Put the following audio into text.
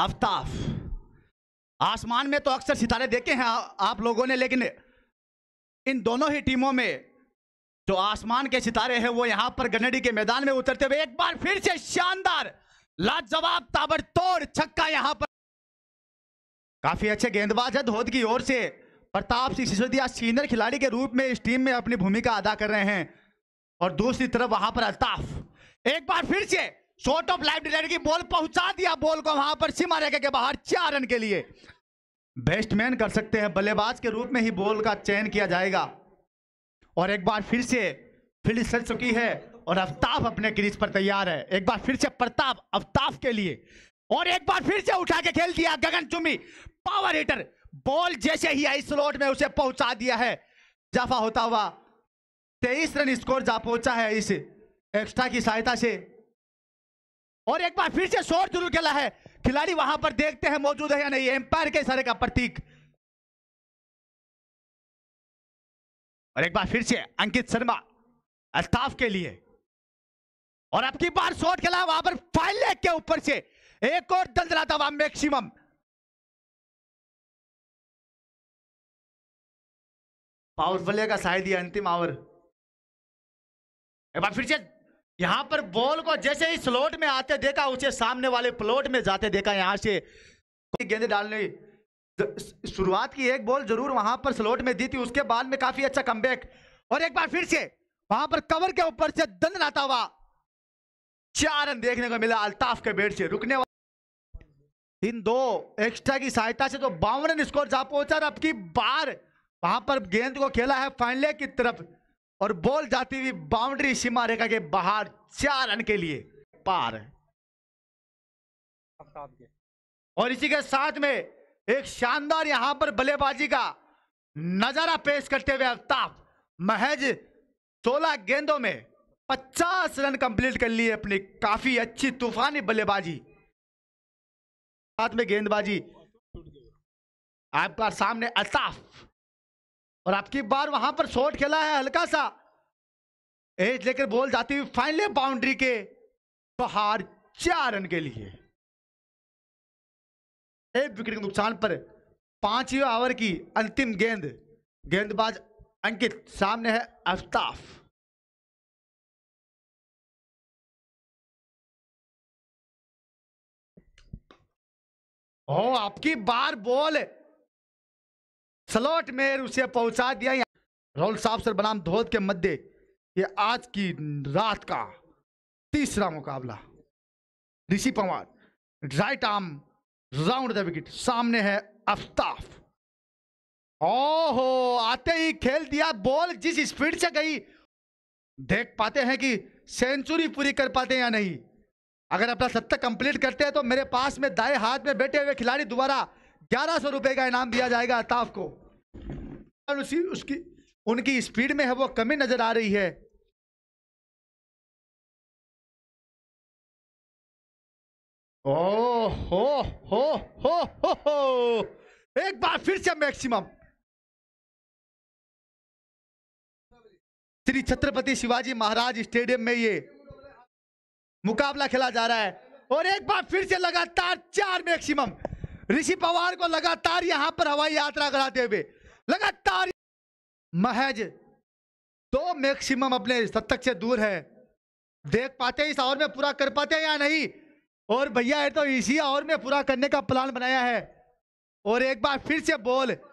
आफ्ताफ आसमान में तो अक्सर सितारे देखे हैं आप लोगों ने लेकिन इन दोनों ही टीमों में जो आसमान के सितारे हैं वो यहां पर गनेडी के मैदान में उतरते हुए एक बार फिर से शानदार लाजवाब ताबड़तोड़ छक्का यहां पर काफी अच्छे गेंदबाज है धोध की ओर से प्रताप सिंह सिसोदिया सीनियर खिलाड़ी के रूप में इस टीम में अपनी भूमिका अदा कर रहे हैं और दूसरी तरफ वहां पर अल्ताफ एक बार फिर से शॉर्ट ऑफ लाइफ डिलीवरी की बॉल पहुंचा दिया बॉल को वहां पर सीमा रेखा के बाहर चार रन के लिए बेस्टमैन कर सकते हैं बल्लेबाज के रूप में ही बॉल का चयन किया जाएगा और एक बार फिर से फील्ड सज चुकी है और अफ्ताब अपने क्रीज पर तैयार है एक बार फिर से प्रताप अफ्ताब के लिए और एक बार फिर से उठा के खेल दिया गगन चुमी पावर हिटर बॉल जैसे ही आई स्लॉट में उसे पहुंचा दिया है जाफा होता हुआ तेईस रन स्कोर जा पहुंचा है इस एक्स्ट्रा की सहायता से और एक बार फिर से शोर जरूर खेला है खिलाड़ी वहां पर देखते हैं मौजूद है या नहीं एम्पायर के इशारे का प्रतीक और एक बार फिर से अंकित शर्मा स्टाफ के लिए और अब की बार शॉट खेला वहां पर फाइल लेग के ऊपर से एक और दल रहा था वहां मैक्सिमम पावरफुल का शायद ही अंतिम आवर एक बार फिर से यहाँ पर बॉल को जैसे ही स्लोट में आते देखा उसे सामने वाले प्लॉट में जाते देखा यहाँ से गेंद डालने तो शुरुआत की एक बॉल जरूर वहां पर स्लोट में दी थी उसके बाद में काफी अच्छा कम और एक बार फिर से वहां पर कवर के ऊपर से दंड लाता हुआ चार रन देखने को मिला अल्ताफ के बेट से रुकने वाला इन दो एक्स्ट्रा की सहायता से तो बावन रन स्कोर जा पहुंचा अब की बार वहां पर गेंद को खेला है फाइनले की तरफ और बॉल जाती हुई बाउंड्री सीमा रेखा के बाहर चार रन के लिए पार और इसी के साथ में एक शानदार यहां पर बल्लेबाजी का नजारा पेश करते हुए अल्ताफ महज 16 गेंदों में 50 रन कंप्लीट कर लिए अपनी काफी अच्छी तूफानी बल्लेबाजी साथ में गेंदबाजी आपका सामने अल्ताफ और आपकी बार वहां पर शॉट खेला है हल्का सा एज लेकर बॉल जाती हुई फाइनली बाउंड्री के बाहर चार रन के लिए एक विकेट के नुकसान पर पांचवें ओवर की अंतिम गेंद गेंदबाज अंकित सामने है अफ्ताफ ओ आपकी बार बॉल स्लॉट में उसे पहुंचा दिया राहुल साहब सर बनाम धोद के मध्य ये आज की रात का तीसरा मुकाबला Rishi Pawar right arm round the wicket सामने है अफ्ताफ ओहो आते ही खेल दिया बॉल जिस स्पीड से गई देख पाते हैं कि सेंचुरी पूरी कर पाते हैं या नहीं अगर अपना सत्तर कंप्लीट करते हैं तो मेरे पास में दाएं हाथ में बैठे हुए खिलाड़ी द्वारा ग्यारह सौ रुपए का इनाम दिया जाएगा अफ्ताफ को उसी उसकी उनकी स्पीड में है वो कमी नजर आ रही है ओ हो हो हो हो हो एक बार फिर से मैक्सिमम श्री छत्रपति शिवाजी महाराज स्टेडियम में ये मुकाबला खेला जा रहा है और एक बार फिर से लगातार चार मैक्सिमम ऋषि पवार को लगातार यहां पर हवाई यात्रा कराते हुए लगातार महज दो मैक्सिमम अपने शतक से दूर है देख पाते हैं इस और में पूरा कर पाते हैं या नहीं और भैया है तो इसी और में पूरा करने का प्लान बनाया है और एक बार फिर से बोल